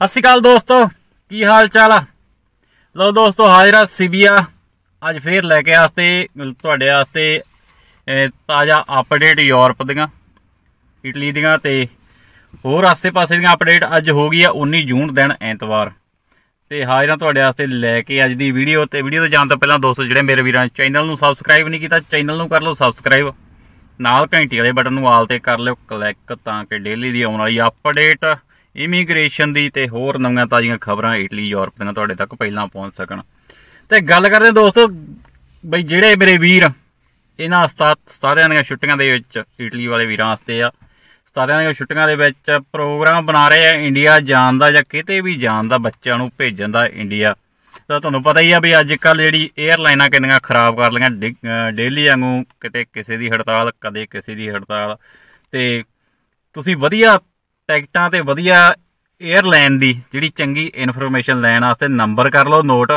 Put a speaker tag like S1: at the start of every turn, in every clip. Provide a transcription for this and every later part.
S1: ਸਤਿ ਸ਼੍ਰੀ ਅਕਾਲ ਦੋਸਤੋ ਕੀ ਹਾਲ ਚਾਲ ਆ ਲਓ ਦੋਸਤੋ ਹਾਜ਼ਰਾ ਸੀਬੀਆ ਸਿਬੀਆ ਅੱਜ ਫੇਰ ਲੈ ਕੇ ਆਸਤੇ ਤੁਹਾਡੇ ਆਸਤੇ ਤਾਜ਼ਾ ਅਪਡੇਟ ਯੂਰਪ ਦੀਆਂ ਇਟਲੀ ਦੀਆਂ ਤੇ ਹੋਰ ਆਸੇ-ਪਾਸੇ ਦੀਆਂ ਅਪਡੇਟ ਅੱਜ ਹੋ ਗਈ ਆ 19 ਜੂਨ ਦਿਨ ਐਤਵਾਰ ਤੇ ਹਾਜ਼ਰਾ ਤੁਹਾਡੇ ਵਾਸਤੇ ਲੈ ਕੇ ਅੱਜ ਦੀ ਵੀਡੀਓ ਤੇ ਵੀਡੀਓ ਤੋਂ ਜਾਣ ਤੋਂ ਪਹਿਲਾਂ ਦੋਸਤੋ ਜਿਹੜੇ ਮੇਰੇ ਵੀਰਾਂ ਨੇ ਚੈਨਲ ਨੂੰ ਸਬਸਕ੍ਰਾਈਬ ਨਹੀਂ ਕੀਤਾ ਚੈਨਲ ਨੂੰ ਕਰ ਲਓ ਸਬਸਕ੍ਰਾਈਬ ਨਾਲ ਘੰਟੀ ਵਾਲੇ ਬਟਨ ਨੂੰ ਆਲ ਤੇ ਕਰ ਲਿਓ ਕਲਿੱਕ ਤਾਂ ਕਿ ਡੇਲੀ ਦੀ ਆਉਣ ਵਾਲੀ ਅਪਡੇਟ ਇਮੀਗ੍ਰੇਸ਼ਨ ਦੀ ਤੇ ਹੋਰ ਨਵੀਆਂ ਤਾਜ਼ੀਆਂ ਖਬਰਾਂ ਇਟਲੀ ਯੂਰਪ ਦੀਆਂ ਤੁਹਾਡੇ ਤੱਕ ਪਹਿਲਾਂ ਪਹੁੰਚ ਸਕਣ ਤੇ ਗੱਲ ਕਰਦੇ ਦੋਸਤੋ ਬਈ ਜਿਹੜੇ ਮੇਰੇ ਵੀਰ ਇਹਨਾਂ ਸਤਾਰਿਆਂ ਦੀਆਂ ਛੁੱਟੀਆਂ ਦੇ ਵਿੱਚ ਇਟਲੀ ਵਾਲੇ ਵੀਰਾਂ ਵਾਸਤੇ ਆ ਸਤਾਰਿਆਂ ਦੀਆਂ ਛੁੱਟੀਆਂ ਦੇ ਵਿੱਚ ਪ੍ਰੋਗਰਾਮ ਬਣਾ ਰਹੇ ਆ ਇੰਡੀਆ ਜਾਣ ਦਾ ਜਾਂ ਕਿਤੇ ਵੀ ਜਾਣ ਦਾ ਬੱਚਿਆਂ ਨੂੰ ਭੇਜਣ ਦਾ ਇੰਡੀਆ ਤਾਂ ਤੁਹਾਨੂੰ ਪਤਾ ਹੀ ਆ ਵੀ ਅੱਜ ਕੱਲ ਜਿਹੜੀ 에ਅਰਲਾਈਨਾਂ ਕਿੰਨੀਆਂ ਖਰਾਬ ਕਰ ਲਈਆਂ ਡੇਲੀ ਵਾਂਗੂ ਕਿਤੇ ਕਿਸੇ ਦੀ ਹੜਤਾਲ ਕਦੇ ਕਿਸੇ ਦੀ ਹੜਤਾਲ ਤੇ ਤੁਸੀਂ ਵਧੀਆ ਟਿਕਟਾਂ ਤੇ ਵਧੀਆ 에ਅਰਲਾਈਨ ਦੀ ਜਿਹੜੀ ਚੰਗੀ ਇਨਫੋਰਮੇਸ਼ਨ ਲੈਣ ਵਾਸਤੇ ਨੰਬਰ ਕਰ ਲਓ ਨੋਟ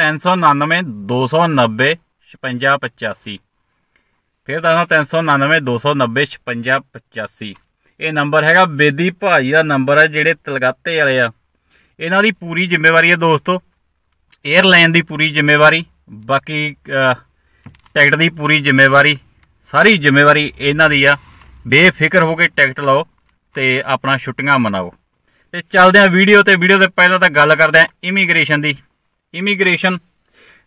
S1: 399 290 5685 ਫਿਰ ਦੱਸਣਾ 399 290 5685 ਇਹ ਨੰਬਰ ਹੈਗਾ ਬੇਦੀ ਭਾਈ ਦਾ ਨੰਬਰ ਹੈ ਜਿਹੜੇ ਤਲਗਾਤੇ ਵਾਲੇ ਆ ਇਹਨਾਂ ਦੀ ਪੂਰੀ ਜ਼ਿੰਮੇਵਾਰੀ ਹੈ ਦੋਸਤੋ 에ਅਰਲਾਈਨ ਦੀ ਪੂਰੀ ਜ਼ਿੰਮੇਵਾਰੀ ਬਾਕੀ ਟਿਕਟ ਦੀ ਪੂਰੀ ਜ਼ਿੰਮੇਵਾਰੀ ਸਾਰੀ ਜ਼ਿੰਮੇਵਾਰੀ ਇਹਨਾਂ ਦੀ ਆ ਬੇਫਿਕਰ ਹੋ ਕੇ ਟਿਕਟ ਲਓ ਤੇ ਆਪਣਾ ਛੁੱਟੀਆਂ ਮਨਾਓ ਤੇ ਚੱਲਦੇ ਆ ਵੀਡੀਓ ਤੇ ਵੀਡੀਓ ਦੇ ਪਹਿਲਾਂ ਤਾਂ ਗੱਲ ਕਰਦੇ ਆ ਇਮੀਗ੍ਰੇਸ਼ਨ ਦੀ ਇਮੀਗ੍ਰੇਸ਼ਨ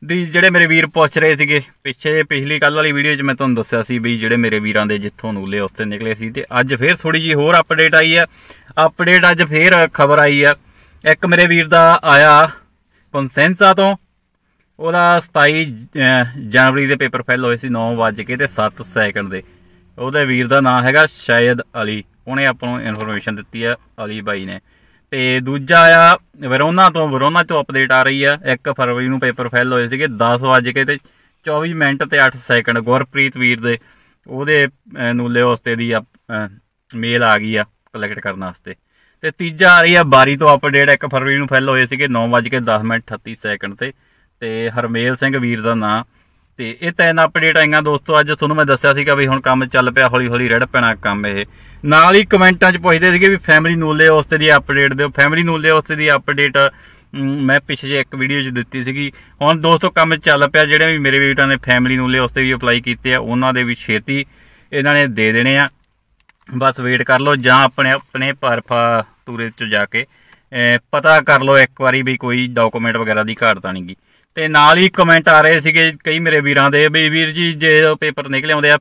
S1: ਦੀ ਜਿਹੜੇ ਮੇਰੇ ਵੀਰ ਪੁੱਛ ਰਹੇ ਸੀਗੇ ਪਿੱਛੇ ਪਿਛਲੀ ਕੱਲ ਵਾਲੀ ਵੀਡੀਓ 'ਚ ਮੈਂ ਤੁਹਾਨੂੰ ਦੱਸਿਆ ਸੀ ਵੀ ਜਿਹੜੇ ਮੇਰੇ ਵੀਰਾਂ ਦੇ ਜਿੱਥੋਂ ਨੂਲੇ ਉਸ ਤੇ ਨਿਕਲੇ ਸੀ ਤੇ ਅੱਜ ਫੇਰ ਥੋੜੀ ਜੀ ਹੋਰ ਅਪਡੇਟ ਆਈ ਆ ਅਪਡੇਟ ਅੱਜ ਫੇਰ ਖਬਰ ਆਈ ਆ ਇੱਕ ਮੇਰੇ ਵੀਰ ਦਾ ਆਇਆ ਕਨਸੈਂਸਾ ਤੋਂ ਉਹਦਾ 27 ਜਨਵਰੀ ਦੇ ਪੇਪਰ ਫੈਲ ਹੋਏ ਸੀ 9 ਵਜੇ ਤੇ 7 ਸੈਕਿੰਡ ਦੇ ਉਹਦੇ ਵੀਰ ਦਾ ਨਾਮ ਹੈਗਾ ਸ਼ਾਇਦ ਅਲੀ ਉਹਨੇ ਆਪਾਂ ਨੂੰ ਇਨਫੋਰਮੇਸ਼ਨ ਦਿੱਤੀ ਆ ਅਲੀ ਬਾਈ ਨੇ ਤੇ ਦੂਜਾ ਆ ਵਿਰੋਨਾ ਤੋਂ ਵਿਰੋਨਾ ਤੋਂ ਅਪਡੇਟ ਆ ਰਹੀ ਆ 1 ਫਰਵਰੀ ਨੂੰ ਪੇਪਰ ਫੈਲ ਹੋਏ ਸੀਗੇ 10 ਵਜੇ ਕੇ ਤੇ 24 ਮਿੰਟ ਤੇ 8 ਸੈਕਿੰਡ ਗੁਰਪ੍ਰੀਤ ਵੀਰ ਦੇ ਉਹਦੇ ਨੂਲੇ ਹੋਸਤੇ ਦੀ ਮੇਲ ਆ ਗਈ ਆ ਕਲੈਕਟ ਕਰਨ ਵਾਸਤੇ ਤੇ ਤੀਜਾ ਆ ਰਹੀ ਆ ਬਾਰੀ ਤੋਂ ਅਪਡੇਟ 1 ਫਰਵਰੀ ਨੂੰ ਫੈਲ ਹੋਏ ਸੀਗੇ 9 ਵਜੇ 10 ਮਿੰਟ 38 ਸੈਕਿੰਡ ਤੇ ਤੇ ਹਰਮੇਲ ਸਿੰਘ ਵੀਰ ਦਾ ਨਾਮ ਤੇ ਇਹ ਤਾਂ ਅਪਡੇਟ ਆਈਆਂ ਦੋਸਤੋ ਅੱਜ ਤੁਹਾਨੂੰ ਮੈਂ ਦੱਸਿਆ ਸੀਗਾ ਵੀ ਹੁਣ ਕੰਮ ਚੱਲ ਪਿਆ ਹੌਲੀ ਹੌਲੀ ਰੜ ਪੈਣਾ ਕੰਮ ਇਹ ਨਾਲ ਹੀ ਕਮੈਂਟਾਂ 'ਚ ਪੁੱਛਦੇ ਸੀਗੇ ਵੀ ਫੈਮਿਲੀ ਨੂਲੇ ਉਸਤੇ ਦੀ ਅਪਡੇਟ ਦਿਓ ਫੈਮਿਲੀ ਨੂਲੇ ਉਸਤੇ ਦੀ ਅਪਡੇਟ ਮੈਂ ਪਿੱਛੇ ਜੇ ਇੱਕ ਵੀਡੀਓ 'ਚ ਦਿੱਤੀ ਸੀਗੀ ਹੁਣ ਦੋਸਤੋ ਕੰਮ ਚੱਲ ਪਿਆ ਜਿਹੜੇ ਵੀ ਮੇਰੇ ਵੀਰਾਂ ਨੇ ਫੈਮਿਲੀ ਨੂਲੇ ਉਸਤੇ ਵੀ ਅਪਲਾਈ ਕੀਤੇ ਆ ਉਹਨਾਂ ਦੇ ਵੀ ਛੇਤੀ ਇਹਨਾਂ ਨੇ ਦੇ ਦੇਣੇ ਆ ਬਸ ਵੇਟ ਕਰ ਲਓ ਜਾਂ ਆਪਣੇ ਆਪਣੇ ਪਰਫਾ ਤੂਰੇ 'ਚ ਜਾ ਕੇ ਪਤਾ ਕਰ ਲਓ ਇੱਕ ਵਾਰੀ ਵੀ ਕੋਈ ਡਾਕੂਮੈਂਟ ਵਗੈਰਾ ਦੀ ਘਾਟ ਤਾਂ ਨਹੀਂਗੀ ਤੇ ਨਾਲ ਹੀ ਕਮੈਂਟ ਆ ਰਹੇ ਸੀਗੇ ਕਈ ਮੇਰੇ ਵੀਰਾਂ ਦੇ ਵੀ ਵੀਰ ਜੀ ਜੇ ਪੇਪਰ ਨਿਕਲ ਆਉਂਦੇ ਆ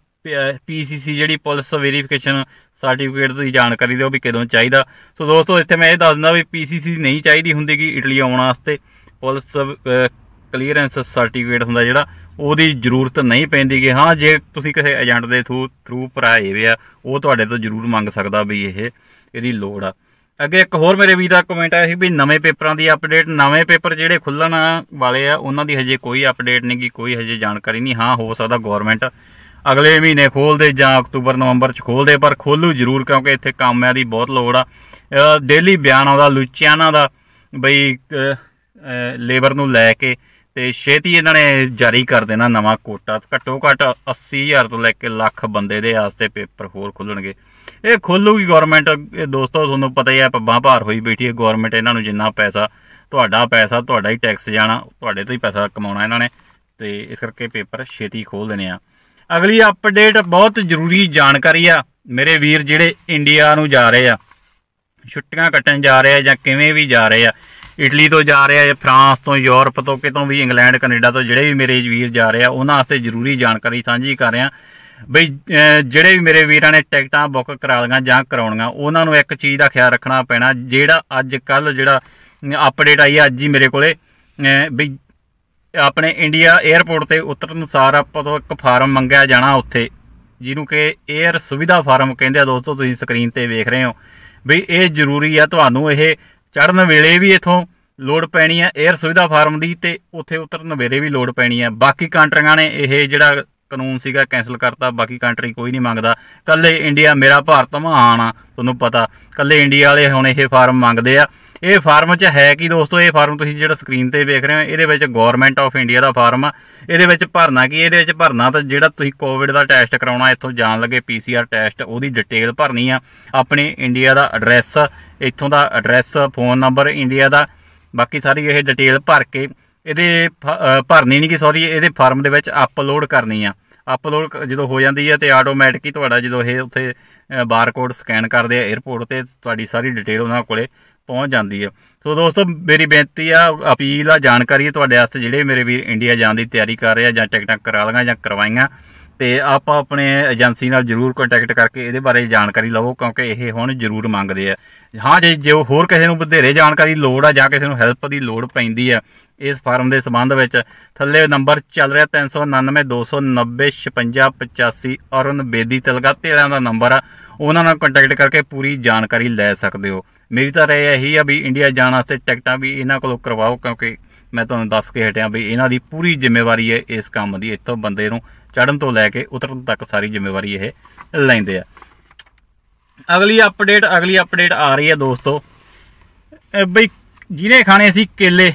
S1: ਪੀਸੀਸੀ ਜਿਹੜੀ ਪੁਲਿਸ ਵੈਰੀਫਿਕੇਸ਼ਨ ਸਰਟੀਫਿਕੇਟ ਦੀ ਜਾਣਕਾਰੀ ਦਿਓ ਵੀ ਕਦੋਂ ਚਾਹੀਦਾ ਸੋ ਦੋਸਤੋ ਇੱਥੇ ਮੈਂ ਇਹ ਦੱਸ ਦਿੰਦਾ ਵੀ ਪੀਸੀਸੀ ਨਹੀਂ ਚਾਹੀਦੀ ਹੁੰਦੀ ਕਿ ਇਟਲੀ ਆਉਣ ਵਾਸਤੇ ਪੁਲਿਸ ਕਲੀਅਰੈਂਸ ਸਰਟੀਫਿਕੇਟ ਹੁੰਦਾ ਜਿਹੜਾ ਉਹਦੀ ਜ਼ਰੂਰਤ ਨਹੀਂ ਪੈਂਦੀ ਕਿ ਹਾਂ ਜੇ ਤੁਸੀਂ ਕਿਸੇ ਏਜੰਟ ਦੇ ਥਰੂ ਥਰੂ ਭਰਾਏ ਵੇ ਆ ਉਹ ਤੁਹਾਡੇ ਤੋਂ ਜ਼ਰੂਰ ਮੰਗ ਸਕਦਾ ਵੀ ਇਹ ਇਹਦੀ ਲੋੜ ਆ ਅੱਗੇ ਇੱਕ ਹੋਰ ਮੇਰੇ ਵੀ ਦਾ ਕਮੈਂਟ ਆਇਆ ਸੀ ਵੀ ਨਵੇਂ ਪੇਪਰਾਂ ਦੀ ਅਪਡੇਟ ਨਵੇਂ ਪੇਪਰ ਜਿਹੜੇ ਖੁੱਲਣ ਵਾਲੇ ਆ ਉਹਨਾਂ ਦੀ ਹਜੇ ਕੋਈ ਅਪਡੇਟ ਨਹੀਂ ਕੀ ਕੋਈ ਹਜੇ ਜਾਣਕਾਰੀ ਨਹੀਂ ਹਾਂ ਹੋ ਸਕਦਾ ਗਵਰਨਮੈਂਟ ਅਗਲੇ ਮਹੀਨੇ ਖੋਲਦੇ ਜਾਂ ਅਕਤੂਬਰ ਨਵੰਬਰ ਚ ਖੋਲਦੇ ਪਰ ਖੋਲੂ ਜ਼ਰੂਰ ਕਿਉਂਕਿ ਇੱਥੇ ਕੰਮਾਂ ਦੀ ਬਹੁਤ ਲੋੜ ਆ ਡੇਲੀ ਬਿਆਨ ਆਉਂਦਾ ਲੁਚਿਆਣਾ ਦਾ ਬਈ ਲੇਬਰ ਨੂੰ ਲੈ ਕੇ ਤੇ ਛੇਤੀ ਇਹਨਾਂ ਨੇ ਜਾਰੀ ਕਰ ਦੇਣਾ ਨਵਾਂ ਕੋਟਾ ਘੱਟੋ ਘੱਟ 80000 ਤੋਂ ਲੈ ਕੇ ਲੱਖ ਬੰਦੇ ਦੇ ਆਸਤੇ ਪੇਪਰ ਹੋਰ ਖੁੱਲਣਗੇ ਇਹ ਖੋਲੂਗੀ ਗਵਰਨਮੈਂਟ ਇਹ ਦੋਸਤੋ ਤੁਹਾਨੂੰ ਪਤਾ ਹੀ ਹੈ ਪੱਬਾਂ ਭਾਰ ਹੋਈ ਬੈਠੀ ਹੈ ਗਵਰਨਮੈਂਟ ਇਹਨਾਂ ਨੂੰ ਜਿੰਨਾ ਪੈਸਾ ਤੁਹਾਡਾ ਪੈਸਾ ਤੁਹਾਡਾ ਹੀ ਟੈਕਸ ਜਾਣਾ ਤੁਹਾਡੇ ਤੋਂ ਹੀ ਪੈਸਾ ਕਮਾਉਣਾ ਇਹਨਾਂ ਨੇ ਤੇ ਇਸ ਕਰਕੇ ਪੇਪਰ ਛੇਤੀ ਖੋਲ ਦੇਣੇ ਆ ਅਗਲੀ ਅਪਡੇਟ ਬਹੁਤ ਜ਼ਰੂਰੀ ਜਾਣਕਾਰੀ ਆ ਮੇਰੇ ਵੀਰ ਜਿਹੜੇ ਇੰਡੀਆ ਨੂੰ ਜਾ ਰਹੇ ਆ ਛੁੱਟੀਆਂ ਕੱਟਣ ਜਾ ਰਹੇ ਆ ਜਾਂ ਕਿਵੇਂ ਵੀ ਜਾ ਰਹੇ ਆ ਇਟਲੀ ਤੋਂ ਜਾ ਰਹੇ ਆ ਜਾਂ ਫਰਾਂਸ ਤੋਂ ਯੂਰਪ ਤੋਂ ਕਿਤੋਂ ਵੀ ਇੰਗਲੈਂਡ ਕੈਨੇਡਾ ਤੋਂ ਜਿਹੜੇ ਵੀ ਮੇਰੇ ਵੀਰ ਜਾ ਰਹੇ ਆ ਉਹਨਾਂ ਵਾਸਤੇ ਜ਼ਰੂਰੀ ਜਾਣਕਾਰੀ ਸਾਂਝੀ ਕਰ ਰਿਹਾ ਬਈ ਜਿਹੜੇ ਵੀ ਮੇਰੇ ਵੀਰਾਂ ਨੇ ਟਿਕਟਾਂ ਬੁੱਕ ਕਰਾ ਲਈਆਂ ਜਾਂ ਕਰਾਉਣੀਆਂ ਉਹਨਾਂ ਨੂੰ ਇੱਕ ਚੀਜ਼ ਦਾ ਖਿਆਲ ਰੱਖਣਾ ਪੈਣਾ ਜਿਹੜਾ ਅੱਜ ਕੱਲ ਜਿਹੜਾ ਅਪਡੇਟ ਆਈ ਹੈ ਅੱਜ ਹੀ ਮੇਰੇ ਕੋਲੇ ਬਈ ਆਪਣੇ ਇੰਡੀਆ 에ਅਰਪੋਰਟ ਤੇ ਉਤਰਨ ਸਾਰ ਆਪਾਂ ਤੋਂ ਇੱਕ ਫਾਰਮ ਮੰਗਿਆ ਜਾਣਾ ਉੱਥੇ ਜਿਹਨੂੰ ਕਿ 에ਅਰ ਸੁਵਿਧਾ ਫਾਰਮ ਕਹਿੰਦੇ ਆ ਦੋਸਤੋ ਤੁਸੀਂ ਸਕਰੀਨ ਤੇ ਵੇਖ ਰਹੇ ਹੋ ਬਈ ਇਹ ਜ਼ਰੂਰੀ ਆ ਤੁਹਾਨੂੰ ਇਹ ਚੜਨ ਵੇਲੇ ਵੀ ਇਥੋਂ ਲੋਡ ਪੈਣੀ ਆ 에ਅਰ ਸੁਵਿਧਾ ਫਾਰਮ ਦੀ ਤੇ ਉੱਥੇ ਉਤਰਨ ਵੇਲੇ ਵੀ ਲੋਡ ਪੈਣੀ ਆ ਬਾਕੀ ਕੰਟਰੀਆਂ ਨੇ ਇਹ ਜਿਹੜਾ ਕਾਨੂੰਨ ਸੀਗਾ ਕੈਨਸਲ ਕਰਤਾ ਬਾਕੀ ਕੰਟਰੀ ਕੋਈ ਨਹੀਂ ਮੰਗਦਾ ਕੱਲੇ ਇੰਡੀਆ ਮੇਰਾ ਭਾਰਤ ਮਹਾਨ ਆ ਤੁਹਾਨੂੰ ਪਤਾ ਕੱਲੇ ਇੰਡੀਆ ਵਾਲੇ ਹੁਣ ਇਹ ਫਾਰਮ ਮੰਗਦੇ ਆ ਇਹ ਫਾਰਮ 'ਚ ਹੈ ਕੀ ਦੋਸਤੋ ਇਹ ਫਾਰਮ ਤੁਸੀਂ ਜਿਹੜਾ ਸਕਰੀਨ ਤੇ ਵੇਖ ਰਹੇ ਹੋ ਇਹਦੇ ਵਿੱਚ ਗਵਰਨਮੈਂਟ ਆਫ ਇੰਡੀਆ ਦਾ ਫਾਰਮ ਆ ਇਹਦੇ ਵਿੱਚ ਭਰਨਾ ਕੀ ਇਹਦੇ ਵਿੱਚ ਭਰਨਾ ਤਾਂ ਜਿਹੜਾ ਤੁਸੀਂ ਕੋਵਿਡ ਦਾ ਟੈਸਟ ਕਰਾਉਣਾ ਇੱਥੋਂ ਜਾਣ ਲੱਗੇ ਪੀਸੀਆਰ ਟੈਸਟ ਉਹਦੀ ਡਿਟੇਲ ਭਰਨੀ ਆ ਆਪਣੇ ਇੰਡੀਆ ਦਾ ਐਡਰੈਸ ਇੱਥੋਂ ਦਾ ਐਡਰੈਸ ਫੋਨ ਨੰਬਰ ਇੰਡੀਆ ਦਾ ਬਾਕੀ ਸਾਰੀ ਇਹ ਡਿਟੇਲ ਭਰ ਕੇ ਇਹਦੇ ਭਰਨੀ ਨਹੀਂ ਕਿ ਸੌਰੀ ਇਹਦੇ ਫਾਰਮ ਦੇ ਵਿੱਚ ਅਪਲੋਡ ਕਰਨੀ ਆ ਅਪਲੋਡ ਜਦੋਂ ਹੋ ਜਾਂਦੀ ਹੈ ਤੇ ਆਟੋਮੈਟਿਕ ਹੀ ਤੁਹਾਡਾ ਜਦੋਂ ਇਹ ਉੱਥੇ ਬਾਰਕੋਡ ਸਕੈਨ ਕਰਦੇ ਆ 에어ਪੋਰਟ ਤੇ ਤੁਹਾਡੀ ਸਾਰੀ ਡਿਟੇਲ ਉਹਨਾਂ ਕੋਲੇ ਪਹੁੰਚ ਜਾਂਦੀ ਹੈ ਸੋ ਦੋਸਤੋ ਮੇਰੀ ਬੇਨਤੀ ਆ ਅਪੀਲ ਆ ਜਾਣਕਾਰੀ ਤੁਹਾਡੇ ਵਾਸਤੇ ਜਿਹੜੇ ਮੇਰੇ ਵੀਰ ਇੰਡੀਆ ਜਾਣ ਦੀ ਤਿਆਰੀ ਕਰ ਰਹੇ ਆ ਜਾਂ ਟਿਕਟਾਂ ਕਰਾ ਲਗਾ ਜਾਂ ਕਰਵਾਈਆਂ ਤੇ ਆਪਾਂ ਆਪਣੇ ਏਜੰਸੀ ਨਾਲ ਜਰੂਰ ਕੰਟੈਕਟ ਕਰਕੇ ਇਹਦੇ ਬਾਰੇ ਜਾਣਕਾਰੀ ਲਵੋ ਕਿਉਂਕਿ ਇਹ ਹੁਣ ਜਰੂਰ ਮੰਗਦੇ ਆ ਹਾਂ ਜੇ ਜੇ ਹੋਰ ਕਿਸੇ ਨੂੰ ਵਧੇਰੇ ਜਾਣਕਾਰੀ ਲੋੜ ਆ ਜਾਂ ਕਿਸੇ ਨੂੰ ਹੈਲਪ ਦੀ ਲੋੜ ਪੈਂਦੀ ਆ ਇਸ ਫਾਰਮ ਦੇ ਸੰਬੰਧ ਵਿੱਚ ਥੱਲੇ ਨੰਬਰ ਚੱਲ ਰਿਹਾ 3992905685 ਅਰੁਣ ਬੇਦੀ ਤਲਗਾ 13 ਦਾ ਨੰਬਰ ਆ ਉਹਨਾਂ ਨਾਲ ਕੰਟੈਕਟ ਕਰਕੇ ਪੂਰੀ ਜਾਣਕਾਰੀ ਲੈ ਸਕਦੇ ਹੋ ਮੇਰੀ ਤਾਂ ਰਹਿ ਇਹੀ ਆ ਵੀ ਇੰਡੀਆ ਜਾਣ ਵਾਸਤੇ ਟਿਕਟਾਂ ਵੀ ਇਹਨਾਂ ਕੋਲੋਂ ਕਰਵਾਓ ਕਿਉਂਕਿ ਮੈਂ ਤੁਹਾਨੂੰ ਦੱਸ ਕੇ ਹਟਿਆ ਵੀ ਇਹਨਾਂ ਦੀ ਪੂਰੀ ਜ਼ਿੰਮੇਵਾਰੀ ਹੈ ਇਸ ਕੰਮ ਦੀ ਇੱਥੋਂ ਬੰਦੇ ਨੂੰ ਚੜਨ ਤੋਂ ਲੈ ਕੇ ਉਤਰਨ ਤੱਕ ਸਾਰੀ ਜ਼ਿੰਮੇਵਾਰੀ ਇਹ ਲੈਂਦੇ ਆ ਅਗਲੀ ਅਪਡੇਟ ਅਗਲੀ ਅਪਡੇਟ ਆ ਰਹੀ ਹੈ ਦੋਸਤੋ ਬਈ ਜਿਹਨੇ ਖਾਣੇ ਸੀ ਕੇਲੇ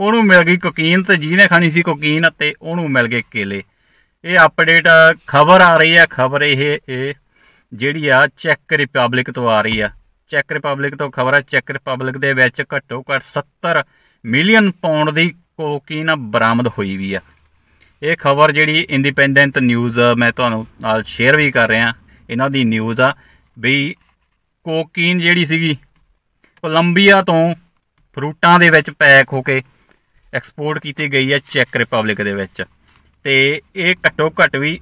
S1: ਉਹਨੂੰ ਮਿਲ ਗਈ ਕੋਕੀਨ ਤੇ ਜਿਹਨੇ ਖਾਣੀ ਸੀ ਕੋਕੀਨ ਤੇ ਉਹਨੂੰ ਮਿਲ ਗਏ ਕੇਲੇ ਇਹ ਅਪਡੇਟ ਖਬਰ ਆ ਰਹੀ ਹੈ ਖਬਰ ਇਹ ਇਹ ਜਿਹੜੀ ਆ ਚੈੱਕ ਰਿਪਬਲਿਕ ਤੋਂ ਆ ਰਹੀ ਆ ਚੈੱਕ ਰਿਪਬਲਿਕ ਤੋਂ ਖਬਰ ਆ ਚੈੱਕ ਰਿਪਬਲਿਕ ਦੇ ਵਿੱਚ ਘੱਟੋ ਘੱਟ 70 ਮਿਲੀਅਨ ਪਾਉਂਡ ਦੀ ਕੋਕੀਨ ਬਰਾਮਦ ਹੋਈ ਵੀ ਆ ਇਹ ਖਬਰ ਜਿਹੜੀ ਇੰਡੀਪੈਂਡੈਂਟ ਨਿਊਜ਼ ਮੈਂ ਤੁਹਾਨੂੰ ਨਾਲ ਸ਼ੇਅਰ ਵੀ ਕਰ ਰਿਹਾ ਇਹਨਾਂ ਦੀ ਨਿਊਜ਼ ਆ ਵੀ ਕੋਕੀਨ ਜਿਹੜੀ ਸੀਗੀ ਕੋਲੰਬੀਆ ਤੋਂ ਫਰੂਟਾਂ ਦੇ ਵਿੱਚ ਪੈਕ ਹੋ ਕੇ ਐਕਸਪੋਰਟ ਕੀਤੀ ਗਈ ਹੈ ਚੈੱਕ ਰਿਪਬਲਿਕ ਦੇ ਵਿੱਚ ਤੇ ਇਹ ਘੱਟੋ ਘੱਟ ਵੀ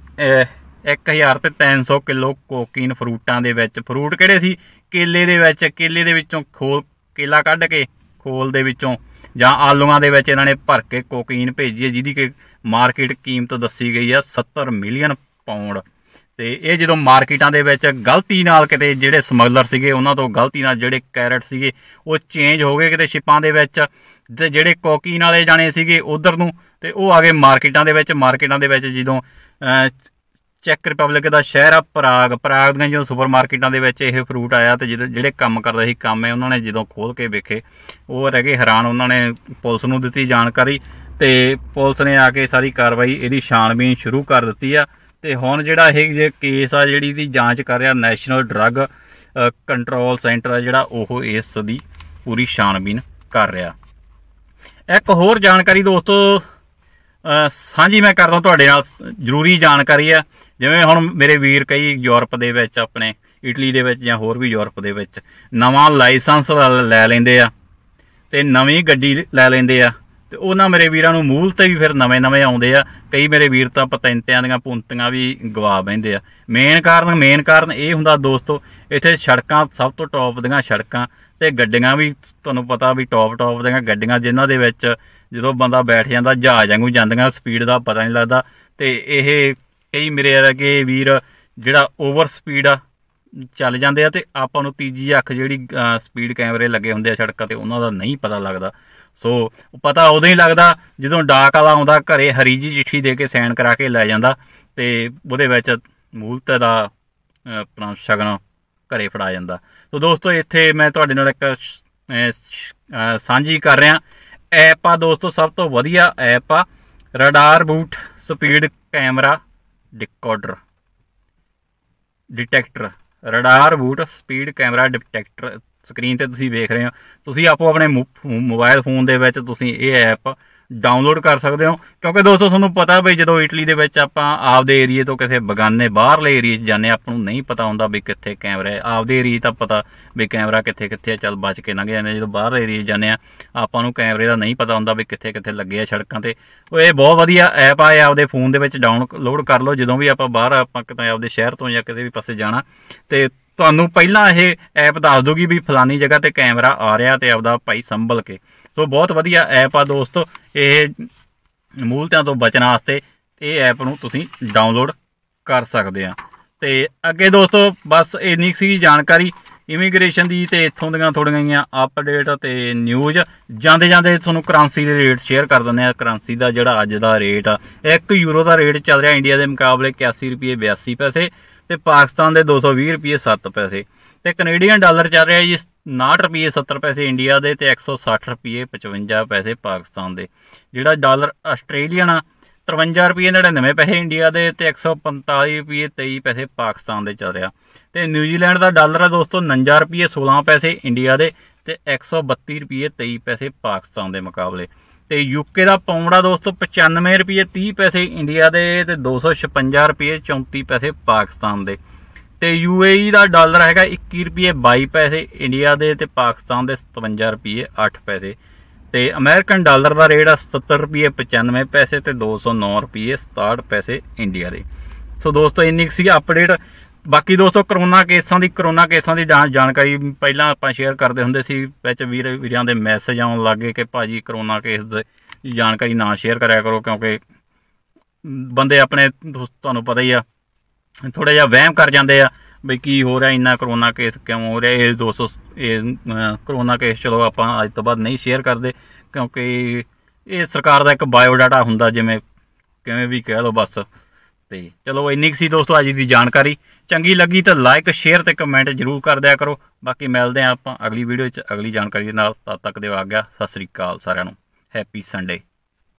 S1: 1000 ਤੇ 300 ਕਿਲੋ ਕੋਕੀਨ ਫਰੂਟਾਂ ਦੇ ਵਿੱਚ ਫਰੂਟ ਕਿਹੜੇ ਸੀ ਕੇਲੇ ਦੇ ਵਿੱਚ ਕੇਲੇ ਦੇ ਵਿੱਚੋਂ ਖੋਲ ਕੇਲਾ ਕੱਢ ਕੇ ਖੋਲ ਦੇ ਵਿੱਚੋਂ ਜਾਂ ਆਲੂਆਂ ਦੇ ਵਿੱਚ ਇਹਨਾਂ ਨੇ ਭਰ ਕੇ ਕੋਕੀਨ ਭੇਜੀ ਹੈ ਜਿਹਦੀ ਕਿ ਮਾਰਕੀਟ ਕੀਮਤ ਦੱਸੀ ਗਈ ਆ 70 ਮਿਲੀਅਨ ਪਾਉਂਡ ਤੇ ਇਹ ਜਦੋਂ ਮਾਰਕੀਟਾਂ ਦੇ ਵਿੱਚ ਗਲਤੀ ਨਾਲ ਕਿਤੇ ਜਿਹੜੇ ਸਮਗਲਰ ਸੀਗੇ ਉਹਨਾਂ ਤੋਂ ਗਲਤੀ ਨਾਲ ਜਿਹੜੇ ਕੈਰਟ ਸੀਗੇ ਉਹ ਚੇਂਜ ਹੋ ਗਏ ਕਿਤੇ ਸ਼ਿਪਾਂ ਦੇ ਵਿੱਚ ਤੇ ਜਿਹੜੇ ਕੋਕੀਨ ਵਾਲੇ ਜਾਣੇ ਸੀਗੇ ਉਧਰ ਨੂੰ ਤੇ ਉਹ ਆ ਗਏ ਮਾਰਕੀਟਾਂ ਦੇ ਵਿੱਚ ਮਾਰਕੀਟਾਂ ਦੇ ਵਿੱਚ ਜਦੋਂ ਚੈੱਕ ਰਿਪਬਲਿਕ ਦਾ ਸ਼ਹਿਰ ਆ ਪ੍ਰਾਗ ਪ੍ਰਾਗ ਦੀਆਂ ਜੋ ਸੁਪਰ ਮਾਰਕੀਟਾਂ ਦੇ ਵਿੱਚ ਇਹ ਫਰੂਟ ਆਇਆ ਤੇ ਜਿਹੜੇ ਕੰਮ ਕਰਦਾ ਸੀ ਕੰਮ ਹੈ ਉਹਨਾਂ ਨੇ ਜਦੋਂ ਖੋਲ ਕੇ ਵੇਖੇ ਉਹ ਰਹਿ ਗਏ ਹੈਰਾਨ ਉਹਨਾਂ ਨੇ ਪੁਲਿਸ ਨੂੰ ਦਿੱਤੀ ਜਾਣਕਾਰੀ ਤੇ ਪੁਲਿਸ ਨੇ ਆ ਕੇ ਸਾਰੀ ਕਾਰਵਾਈ ਇਹਦੀ ਛਾਣਬੀਨ ਸ਼ੁਰੂ ਕਰ ਦਿੱਤੀ ਆ ਤੇ ਹੁਣ ਜਿਹੜਾ ਇਹ ਜੇ ਕੇਸ ਆ ਜਿਹੜੀ ਦੀ ਜਾਂਚ ਕਰ ਰਿਹਾ ਨੈਸ਼ਨਲ ਡਰੱਗ ਕੰਟਰੋਲ ਸੈਂਟਰ ਆ ਜਿਹੜਾ ਉਹ ਇਸ ਦੀ ਪੂਰੀ ਛਾਣਬੀਨ ਕਰ ਰਿਹਾ ਇੱਕ ਹੋਰ ਜਾਣਕਾਰੀ ਦੋਸਤੋ ਸਾਂਝੀ ਮੈਂ ਕਰਦਾ ਤੁਹਾਡੇ ਨਾਲ ਜ਼ਰੂਰੀ ਜਾਣਕਾਰੀ ਆ ਜਿਵੇਂ ਹੁਣ ਮੇਰੇ ਵੀਰ ਕਈ ਯੂਰਪ ਦੇ ਵਿੱਚ ਆਪਣੇ ਇਟਲੀ ਦੇ ਵਿੱਚ ਜਾਂ ਹੋਰ ਵੀ ਯੂਰਪ ਦੇ ਵਿੱਚ ਨਵਾਂ ਲਾਇਸੈਂਸ ਲੈ ਲੈਂਦੇ ਆ ਤੇ ਨਵੀਂ ਗੱਡੀ ਲੈ ਲੈਂਦੇ ਆ ਤੇ ਉਹਨਾਂ ਮੇਰੇ ਵੀਰਾਂ ਨੂੰ ਮੂਲ ਤੇ ਵੀ ਫਿਰ ਨਵੇਂ-ਨਵੇਂ ਆਉਂਦੇ ਆ ਕਈ ਮੇਰੇ ਵੀਰ ਤਾਂ ਪਤੈਂਤਿਆਂ ਦੀਆਂ ਪੁੰਤੀਆਂ ਵੀ ਗਵਾ ਬੈਂਦੇ ਆ ਮੇਨ ਕਾਰਨ ਮੇਨ ਕਾਰਨ ਇਹ ਹੁੰਦਾ ਦੋਸਤੋ ਇੱਥੇ ਸੜਕਾਂ ਸਭ ਤੋਂ ਟੌਪ ਦੀਆਂ ਸੜਕਾਂ ਤੇ ਗੱਡੀਆਂ ਵੀ ਤੁਹਾਨੂੰ ਪਤਾ ਵੀ ਟੌਪ ਟੌਪ ਦੀਆਂ ਗੱਡੀਆਂ ਜਿਨ੍ਹਾਂ ਦੇ ਵਿੱਚ ਜਦੋਂ ਬੰਦਾ ਬੈਠ ਜਾਂਦਾ ਜਹਾਜ਼ ਵਾਂਗੂ ਜਾਂਦੀਆਂ ਸਪੀਡ ਦਾ ਪਤਾ ਨਹੀਂ ਲੱਗਦਾ ਤੇ ਇਹ ਕਈ ਮੇਰੇ ਯਾਰ ਕਿ ਵੀਰ ਜਿਹੜਾ ਓਵਰ ਸਪੀਡ ਆ ਚੱਲ ਜਾਂਦੇ ਆ ਤੇ ਆਪਾਂ ਨੂੰ ਤੀਜੀ ਅੱਖ ਜਿਹੜੀ ਸਪੀਡ ਕੈਮਰੇ ਲੱਗੇ ਹੁੰਦੇ ਆ ਸੜਕਾਂ ਤੇ ਉਹਨਾਂ ਦਾ ਨਹੀਂ ਪਤਾ ਲੱਗਦਾ ਸੋ ਪਤਾ ਉਦੋਂ ਹੀ ਲੱਗਦਾ ਜਦੋਂ ਡਾਕ ਵਾਲਾ ਆਉਂਦਾ ਘਰੇ ਹਰੀ ਜੀ ਚਿੱਠੀ ਦੇ ਕੇ ਸਾਈਨ ਕਰਾ ਕੇ ਲੈ ਜਾਂਦਾ ਤੇ ਉਹਦੇ ਵਿੱਚ ਮੂਲਤ ਦਾ ਆਪਣਾ ਸ਼ਗਨ ਘਰੇ ਫੜਾ ਜਾਂਦਾ ਸੋ ਦੋਸਤੋ ਇੱਥੇ ਮੈਂ ਤੁਹਾਡੇ ਨਾਲ ਇੱਕ ਸਾਂਝੀ ਕਰ ਰਿਹਾ ਐਪ ਆ ਦੋਸਤੋ ਸਭ ਤੋਂ ਵਧੀਆ ਐਪ ਆ radar bot speed camera decoder detector radar bot speed camera detector screen ਤੇ ਤੁਸੀਂ ਵੇਖ ਰਹੇ ਹੋ ਤੁਸੀਂ ਆਪੋ ਆਪਣੇ ਮੋਬਾਈਲ ਫੋਨ ਦੇ ਵਿੱਚ ਤੁਸੀਂ ਇਹ ਐਪ ਡਾਊਨਲੋਡ ਕਰ ਸਕਦੇ ਹੋ ਕਿਉਂਕਿ ਦੋਸਤੋ ਤੁਹਾਨੂੰ ਪਤਾ ਵੀ ਜਦੋਂ ਇਟਲੀ ਦੇ ਵਿੱਚ ਆਪਾਂ ਆਪਦੇ ਏਰੀਏ ਤੋਂ ਕਿਸੇ ਬਗਾਨੇ ਬਾਹਰਲੇ ਏਰੀਏ 'ਚ ਜਾਂਦੇ ਆਪਾਂ ਨੂੰ ਨਹੀਂ ਪਤਾ ਹੁੰਦਾ ਵੀ ਕਿੱਥੇ ਕੈਮਰਾ ਹੈ ਆਪਦੇ ਏਰੀਏ ਤਾਂ ਪਤਾ ਵੀ ਕੈਮਰਾ ਕਿੱਥੇ ਕਿੱਥੇ ਚੱਲ ਬਚ ਕੇ ਲੰਘ ਜਾਂਦੇ ਜਦੋਂ ਬਾਹਰਲੇ ਏਰੀਏ ਜਾਂਦੇ ਆ ਆਪਾਂ ਨੂੰ ਕੈਮਰੇ ਦਾ ਨਹੀਂ ਪਤਾ ਹੁੰਦਾ ਵੀ ਕਿੱਥੇ ਕਿੱਥੇ ਲੱਗੇ ਆ ਸੜਕਾਂ ਤੇ ਉਹ ਇਹ ਬਹੁਤ ਵਧੀਆ ਐਪ ਆ ਇਹ ਆਪਦੇ ਫੋਨ ਦੇ ਵਿੱਚ ਡਾਊਨਲੋਡ ਕਰ ਲਓ ਜਦੋਂ ਵੀ ਆਪਾਂ ਬਾਹਰ ਆਪਾਂ ਕਿਤੇ ਆਪਦੇ ਸ਼ਹਿਰ ਤੋਂ ਜਾਂ ਕਿਸੇ ਵੀ ਪਾਸੇ ਜਾਣਾ ਤੇ ਤੁਹਾਨੂੰ ਪਹਿਲਾਂ ਇਹ ਐਪ ਦੱਸ ਦੂਗੀ ਵੀ ਫਲਾਨੀ ਜਗ੍ਹਾ ਤੇ ਕੈਮਰਾ ਆ ਰਿਹਾ ਤੇ ਆਪਦਾ ਭਾਈ ਸੰਭਲ ਕੇ ਸੋ ਬਹੁਤ ਵਧੀਆ ਐਪ ਆ ਦੋਸਤੋ ਇਹ ਮੂਲਤਿਆਂ ਤੋਂ ਬਚਣ ਵਾਸਤੇ ਇਹ ਐਪ ਨੂੰ ਤੁਸੀਂ ਡਾਊਨਲੋਡ ਕਰ ਸਕਦੇ ਆ ਤੇ ਅੱਗੇ ਦੋਸਤੋ ਬਸ ਇੰਨੀ ਸੀ ਜਾਣਕਾਰੀ ਇਮੀਗ੍ਰੇਸ਼ਨ ਦੀ ਤੇ ਇੱਥੋਂ ਦੀਆਂ ਥੋੜੀਆਂ ਗਈਆਂ ਅਪਡੇਟ ਤੇ ਨਿਊਜ਼ ਜਾਂਦੇ ਜਾਂਦੇ ਤੁਹਾਨੂੰ ਕਰੰਸੀ ਦੇ ਰੇਟ ਸ਼ੇਅਰ ਕਰ ਦਿੰਦੇ ਆ ਕਰੰਸੀ ਦਾ ਜਿਹੜਾ ਅੱਜ ਦਾ ਰੇਟ ਆ 1 ਯੂਰੋ ਦਾ ਰੇਟ ਚੱਲ ਰਿਹਾ ਇੰਡੀਆ ਦੇ ਮੁਕਾਬਲੇ 81 ਰੁਪਏ 82 ਪੈਸੇ ਤੇ ਪਾਕਿਸਤਾਨ ਦੇ 220 ਰੁਪਏ 7 ਪੈਸੇ ਤੇ ਕੈਨੇਡੀਅਨ ਡਾਲਰ ਚੱਲ ਰਿਹਾ ਜੀ 59 ਰੁਪਏ 70 ਪੈਸੇ ਇੰਡੀਆ ਦੇ ਤੇ 160 ਰੁਪਏ 55 ਪੈਸੇ ਪਾਕਿਸਤਾਨ ਦੇ ਜਿਹੜਾ ਡਾਲਰ ਆਸਟ੍ਰੇਲੀਅਨ ਆ 53 ਰੁਪਏ 99 ਪੈਸੇ ਇੰਡੀਆ ਦੇ ਤੇ 145 ਰੁਪਏ 23 ਪੈਸੇ ਪਾਕਿਸਤਾਨ ਦੇ ਚੱਲ ਰਿਹਾ ਤੇ ਨਿਊਜ਼ੀਲੈਂਡ ਦਾ ਡਾਲਰ ਆ ਦੋਸਤੋ 59 ਰੁਪਏ 16 ਪੈਸੇ ਇੰਡੀਆ ਦੇ ਤੇ 132 ਰੁਪਏ 23 ਪੈਸੇ ਪਾਕਿਸਤਾਨ ਦੇ ਮੁਕਾਬਲੇ ਤੇ ਯੂਕੇ ਦਾ ਪਾਉਂਡ ਆ ਦੋਸਤੋ 95 ਰੁਪਏ 30 ਪੈਸੇ ਇੰਡੀਆ ਦੇ ਤੇ 256 ਰੁਪਏ 34 ਪੈਸੇ ਪਾਕਿਸਤਾਨ ਦੇ ਤੇ ਯੂਏਈ ਦਾ ਡਾਲਰ ਹੈਗਾ 21 ਰੁਪਏ 22 ਪੈਸੇ ਇੰਡੀਆ ਦੇ ਤੇ ਪਾਕਿਸਤਾਨ ਦੇ 57 ਰੁਪਏ 8 ਪੈਸੇ ਤੇ ਅਮਰੀਕਨ ਡਾਲਰ ਦਾ ਰੇਟ ਆ 77 ਰੁਪਏ 95 ਪੈਸੇ ਤੇ 209 ਰੁਪਏ 67 ਪੈਸੇ ਇੰਡੀਆ ਦੇ ਸੋ ਦੋਸਤੋ ਇੰਨੀ ਸੀ ਅਪਡੇਟ ਬਾਕੀ ਦੋਸਤੋ ਕਰੋਨਾ ਕੇਸਾਂ ਦੀ ਕਰੋਨਾ ਕੇਸਾਂ ਦੀ ਜਾਣਕਾਰੀ ਪਹਿਲਾਂ ਆਪਾਂ ਸ਼ੇਅਰ ਕਰਦੇ ਹੁੰਦੇ ਸੀ ਵਿੱਚ ਵੀਰ ਵੀਰਾਂ ਦੇ ਮੈਸੇਜ ਆਉਣ ਲੱਗੇ ਕਿ ਭਾਜੀ ਕਰੋਨਾ ਕੇਸ ਦੀ ਜਾਣਕਾਰੀ ਨਾ ਸ਼ੇਅਰ ਕਰਿਆ ਕਰੋ ਕਿਉਂਕਿ ਬੰਦੇ ਆਪਣੇ ਤੁਹਾਨੂੰ ਪਤਾ ਹੀ ਆ ਥੋੜਾ ਜਿਹਾ ਵਹਿਮ ਕਰ ਜਾਂਦੇ ਆ ਵੀ ਕੀ ਹੋ ਰਿਹਾ ਇੰਨਾ ਕਰੋਨਾ ਕੇਸ ਕਿਉਂ ਹੋ ਰਿਹਾ ਇਹ 200 ਇਹ ਕਰੋਨਾ ਕੇਸ ਚਲੋ ਆਪਾਂ ਅੱਜ ਤੋਂ ਬਾਅਦ ਨਹੀਂ ਸ਼ੇਅਰ ਕਰਦੇ ਕਿਉਂਕਿ ਇਹ ਸਰਕਾਰ ਦਾ ਇੱਕ ਬਾਇਓ ਡਾਟਾ ਹੁੰਦਾ ਜਿਵੇਂ ਕਿਵੇਂ ਵੀ ਕਹਿ ਲਓ ਬਸ ਤੇ ਚਲੋ ਇੰਨੀ ਸੀ ਦੋਸਤੋ ਅੱਜ ਦੀ ਜਾਣਕਾਰੀ ਚੰਗੀ ਲੱਗੀ ਤਾਂ ਲਾਈਕ ਸ਼ੇਅਰ ਤੇ ਕਮੈਂਟ ਜਰੂਰ ਕਰ ਦਿਆ ਕਰੋ ਬਾਕੀ ਮਿਲਦੇ ਆਂ ਆਪਾਂ ਅਗਲੀ ਵੀਡੀਓ 'ਚ ਅਗਲੀ ਜਾਣਕਾਰੀ ਦੇ ਨਾਲ ਤਦ ਤੱਕ ਦੇ ਆ ਗਿਆ ਸਤਿ ਸ੍ਰੀ ਅਕਾਲ ਸਾਰਿਆਂ ਨੂੰ ਹੈਪੀ ਸੰਡੇ